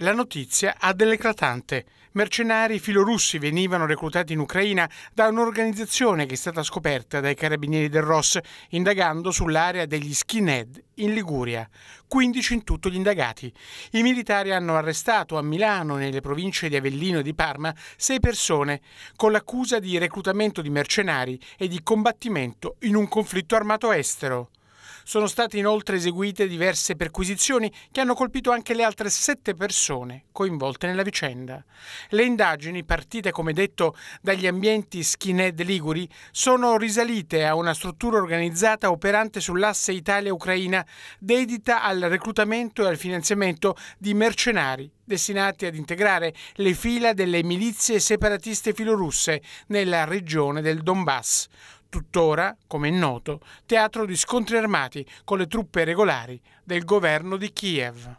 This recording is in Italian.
La notizia ha dell'eclatante. Mercenari filorussi venivano reclutati in Ucraina da un'organizzazione che è stata scoperta dai carabinieri del ROS, indagando sull'area degli skinhead in Liguria. 15 in tutto gli indagati. I militari hanno arrestato a Milano, nelle province di Avellino e di Parma, sei persone con l'accusa di reclutamento di mercenari e di combattimento in un conflitto armato estero. Sono state inoltre eseguite diverse perquisizioni che hanno colpito anche le altre sette persone coinvolte nella vicenda. Le indagini, partite come detto dagli ambienti skinhead liguri, sono risalite a una struttura organizzata operante sull'asse Italia-Ucraina, dedita al reclutamento e al finanziamento di mercenari destinati ad integrare le fila delle milizie separatiste filorusse nella regione del Donbass tuttora, come è noto, teatro di scontri armati con le truppe regolari del governo di Kiev.